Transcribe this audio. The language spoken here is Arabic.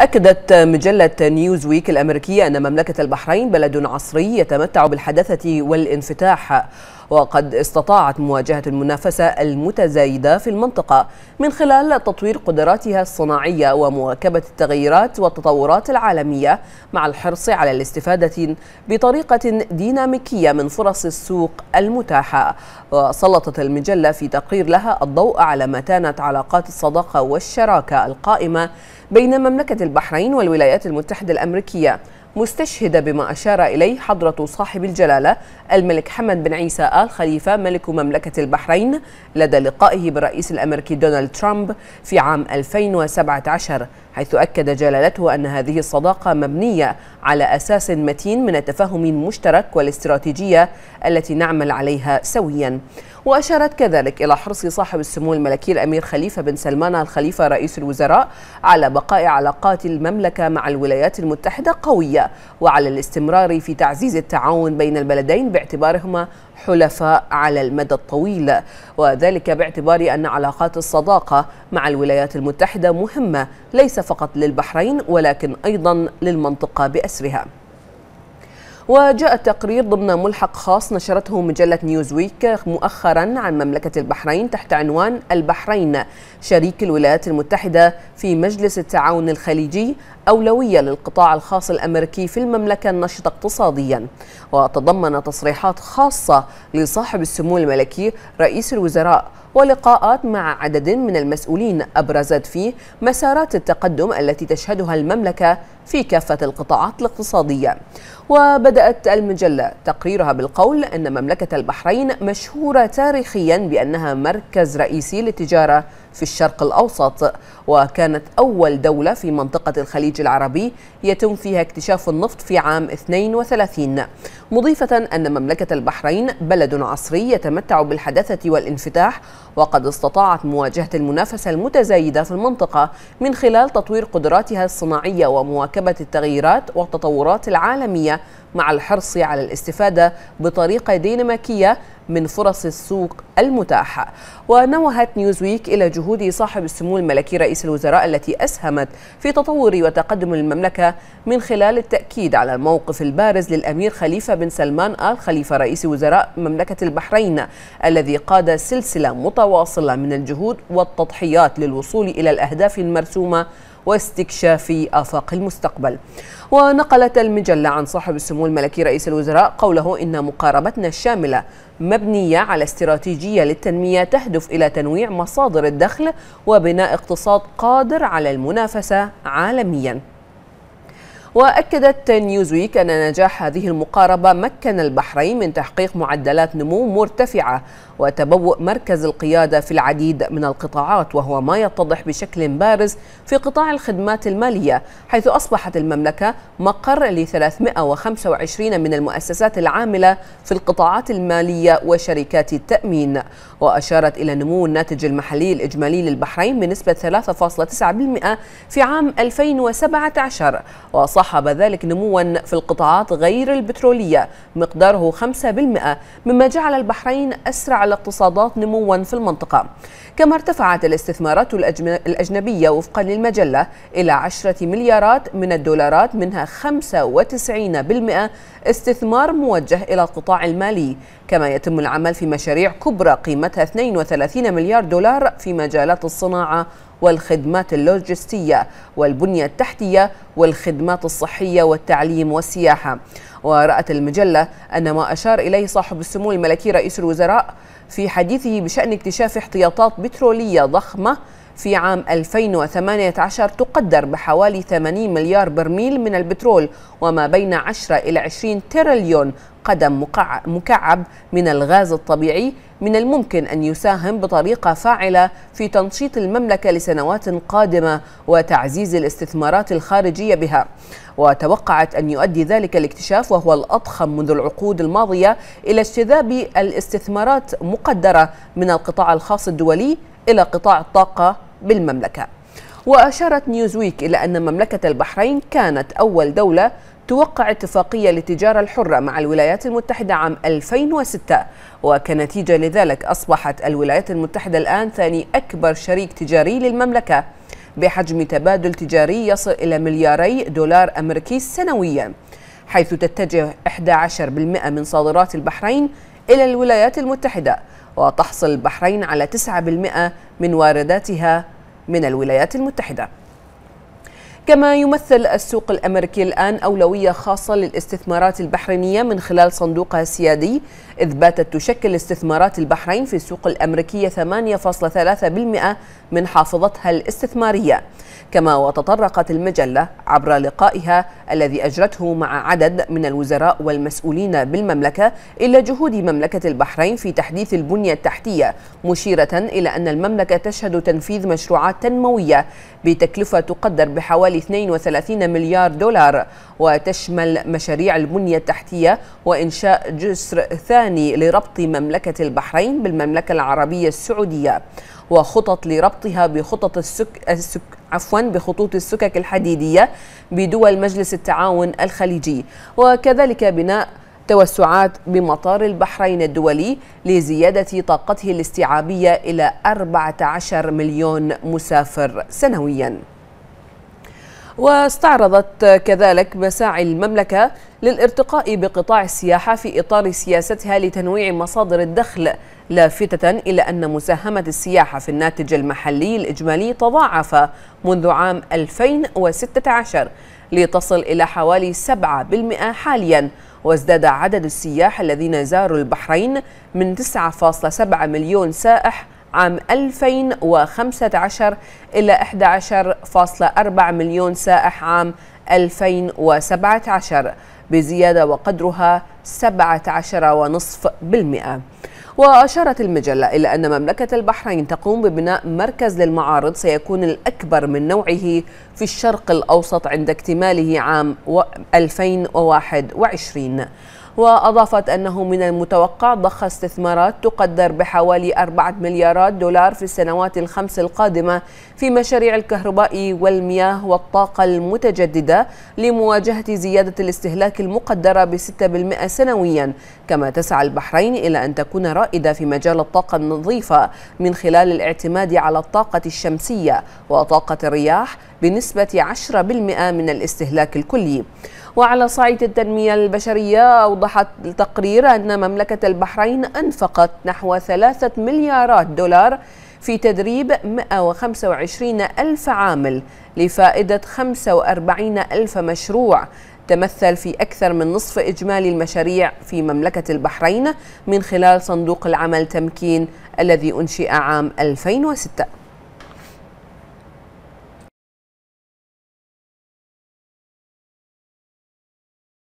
أكدت مجلة نيوزويك الأمريكية أن مملكة البحرين بلد عصري يتمتع بالحداثة والانفتاح وقد استطاعت مواجهة المنافسة المتزايدة في المنطقة من خلال تطوير قدراتها الصناعية ومواكبة التغيرات والتطورات العالمية مع الحرص على الاستفادة بطريقة ديناميكية من فرص السوق المتاحة وسلطت المجلة في تقرير لها الضوء على متانة علاقات الصداقة والشراكة القائمة بين مملكة البحرين والولايات المتحدة الأمريكية مستشهدة بما أشار إليه حضرة صاحب الجلالة الملك حمد بن عيسى آل خليفة ملك مملكة البحرين لدى لقائه بالرئيس الأمريكي دونالد ترامب في عام 2017 حيث أكد جلالته أن هذه الصداقة مبنية على أساس متين من التفاهم المشترك والاستراتيجية التي نعمل عليها سوياً وأشارت كذلك إلى حرص صاحب السمو الملكي الأمير خليفة بن سلمان الخليفة رئيس الوزراء على بقاء علاقات المملكة مع الولايات المتحدة قوية وعلى الاستمرار في تعزيز التعاون بين البلدين باعتبارهما حلفاء على المدى الطويل وذلك باعتبار أن علاقات الصداقة مع الولايات المتحدة مهمة ليس فقط للبحرين ولكن أيضا للمنطقة بأسرها وجاء التقرير ضمن ملحق خاص نشرته مجلة نيوزويك مؤخرا عن مملكة البحرين تحت عنوان البحرين شريك الولايات المتحدة في مجلس التعاون الخليجي أولوية للقطاع الخاص الأمريكي في المملكة النشطة اقتصاديا وتضمن تصريحات خاصة لصاحب السمو الملكي رئيس الوزراء ولقاءات مع عدد من المسؤولين أبرزت فيه مسارات التقدم التي تشهدها المملكة في كافة القطاعات الاقتصادية وبدأت المجلة تقريرها بالقول أن مملكة البحرين مشهورة تاريخيا بأنها مركز رئيسي للتجارة في الشرق الأوسط وكانت أول دولة في منطقة الخليج العربي يتم فيها اكتشاف النفط في عام 32 مضيفة أن مملكة البحرين بلد عصري يتمتع بالحداثة والانفتاح وقد استطاعت مواجهة المنافسة المتزايدة في المنطقة من خلال تطوير قدراتها الصناعية ومواكبة التغييرات والتطورات العالمية مع الحرص على الاستفادة بطريقة ديناميكية من فرص السوق المتاحة ونوهت نيوزويك إلى جهود صاحب السمو الملكي رئيس الوزراء التي أسهمت في تطور وتقدم المملكة من خلال التأكيد على الموقف البارز للأمير خليفة بن سلمان آل خليفة رئيس وزراء مملكة البحرين الذي قاد سلسلة متواصلة من الجهود والتضحيات للوصول إلى الأهداف المرسومة واستكشاف آفاق المستقبل ونقلت المجلة عن صاحب السمو الملكي رئيس الوزراء قوله إن مقاربتنا الشاملة مبنية على استراتيجية للتنمية تهدف إلى تنويع مصادر الدخل وبناء اقتصاد قادر على المنافسة عالمياً وأكدت نيوزويك أن نجاح هذه المقاربة مكن البحرين من تحقيق معدلات نمو مرتفعة وتبوء مركز القيادة في العديد من القطاعات وهو ما يتضح بشكل بارز في قطاع الخدمات المالية حيث أصبحت المملكة مقر ل 325 من المؤسسات العاملة في القطاعات المالية وشركات التأمين وأشارت إلى نمو الناتج المحلي الإجمالي للبحرين بنسبة 3.9% في عام 2017 وصح صاحب ذلك نموا في القطاعات غير البترولية مقداره 5% مما جعل البحرين أسرع الاقتصادات نموا في المنطقة كما ارتفعت الاستثمارات الأجنبية وفقا للمجلة إلى 10 مليارات من الدولارات منها 95% استثمار موجه إلى القطاع المالي كما يتم العمل في مشاريع كبرى قيمتها 32 مليار دولار في مجالات الصناعة والخدمات اللوجستية والبنية التحتية والخدمات الصحية والتعليم والسياحة ورأت المجلة أن ما أشار إليه صاحب السمو الملكي رئيس الوزراء في حديثه بشأن اكتشاف احتياطات بترولية ضخمة في عام 2018 تقدر بحوالي 80 مليار برميل من البترول وما بين 10 إلى 20 تريليون قدم مكعب من الغاز الطبيعي من الممكن أن يساهم بطريقة فاعلة في تنشيط المملكة لسنوات قادمة وتعزيز الاستثمارات الخارجية بها وتوقعت أن يؤدي ذلك الاكتشاف وهو الأضخم منذ العقود الماضية إلى اجتذاب الاستثمارات مقدرة من القطاع الخاص الدولي إلى قطاع الطاقة بالمملكة وأشارت نيوزويك إلى أن مملكة البحرين كانت أول دولة توقع اتفاقية للتجارة الحرة مع الولايات المتحدة عام 2006 وكنتيجة لذلك أصبحت الولايات المتحدة الآن ثاني أكبر شريك تجاري للمملكة بحجم تبادل تجاري يصل إلى ملياري دولار أمريكي سنوياً حيث تتجه 11% من صادرات البحرين إلى الولايات المتحدة وتحصل البحرين على 9% من وارداتها من الولايات المتحدة كما يمثل السوق الأمريكي الآن أولوية خاصة للاستثمارات البحرينية من خلال صندوقها السيادي إذ باتت تشكل استثمارات البحرين في السوق الأمريكية 8.3% من حافظتها الاستثمارية كما وتطرقت المجلة عبر لقائها الذي أجرته مع عدد من الوزراء والمسؤولين بالمملكة إلى جهود مملكة البحرين في تحديث البنية التحتية مشيرة إلى أن المملكة تشهد تنفيذ مشروعات تنموية بتكلفة تقدر بحوالي حوالي 32 مليار دولار وتشمل مشاريع البنية التحتية وإنشاء جسر ثاني لربط مملكة البحرين بالمملكة العربية السعودية وخطط لربطها بخطط السك... السك... عفوا بخطوط السكك الحديدية بدول مجلس التعاون الخليجي وكذلك بناء توسعات بمطار البحرين الدولي لزيادة طاقته الاستيعابية إلى 14 مليون مسافر سنوياً واستعرضت كذلك مساعي المملكة للارتقاء بقطاع السياحة في إطار سياستها لتنويع مصادر الدخل لافتة إلى أن مساهمة السياحة في الناتج المحلي الإجمالي تضاعف منذ عام 2016 لتصل إلى حوالي 7% حالياً وازداد عدد السياح الذين زاروا البحرين من 9.7 مليون سائح عام 2015 إلى 11.4 مليون سائح عام 2017 بزيادة وقدرها 17.5% وأشارت المجلة إلى أن مملكة البحرين تقوم ببناء مركز للمعارض سيكون الأكبر من نوعه في الشرق الأوسط عند اكتماله عام 2021 وأضافت أنه من المتوقع ضخ استثمارات تقدر بحوالي 4 مليارات دولار في السنوات الخمس القادمة في مشاريع الكهرباء والمياه والطاقة المتجددة لمواجهة زيادة الاستهلاك المقدرة ب 6% سنويا كما تسعى البحرين إلى أن تكون رائدة في مجال الطاقة النظيفة من خلال الاعتماد على الطاقة الشمسية وطاقة الرياح بنسبة 10% من الاستهلاك الكلي وعلى صعيد التنمية البشرية أوضحت التقرير أن مملكة البحرين أنفقت نحو 3 مليارات دولار في تدريب 125 ألف عامل لفائدة 45 ألف مشروع تمثل في أكثر من نصف إجمالي المشاريع في مملكة البحرين من خلال صندوق العمل تمكين الذي أنشئ عام 2006